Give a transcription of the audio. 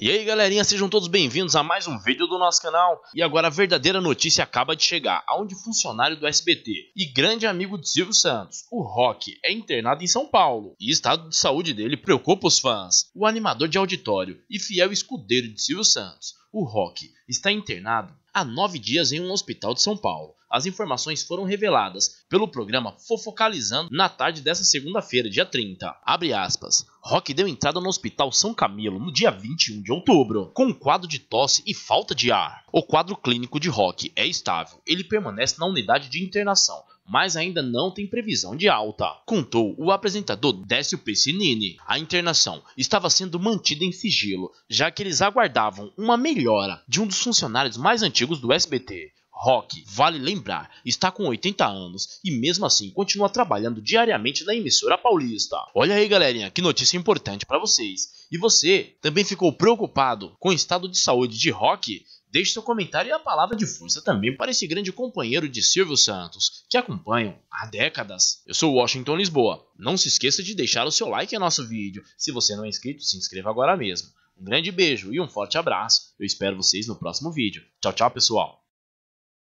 E aí galerinha, sejam todos bem-vindos a mais um vídeo do nosso canal. E agora a verdadeira notícia acaba de chegar, aonde funcionário do SBT e grande amigo de Silvio Santos, o Rock, é internado em São Paulo. E o estado de saúde dele preocupa os fãs. O animador de auditório e fiel escudeiro de Silvio Santos, o Rock está internado há nove dias em um hospital de São Paulo. As informações foram reveladas pelo programa Fofocalizando na tarde dessa segunda-feira, dia 30. Abre aspas. Rock deu entrada no Hospital São Camilo no dia 21 de outubro, com um quadro de tosse e falta de ar. O quadro clínico de Rock é estável. Ele permanece na unidade de internação, mas ainda não tem previsão de alta, contou o apresentador Décio Pessinini. A internação estava sendo mantida em sigilo, já que eles aguardavam uma melhora de um dos funcionários mais antigos do SBT. Rock, vale lembrar, está com 80 anos e mesmo assim continua trabalhando diariamente na emissora paulista. Olha aí, galerinha, que notícia importante para vocês. E você também ficou preocupado com o estado de saúde de Rock? Deixe seu comentário e a palavra de força também para esse grande companheiro de Silvio Santos, que acompanham há décadas. Eu sou Washington Lisboa. Não se esqueça de deixar o seu like em nosso vídeo. Se você não é inscrito, se inscreva agora mesmo. Um grande beijo e um forte abraço. Eu espero vocês no próximo vídeo. Tchau, tchau, pessoal.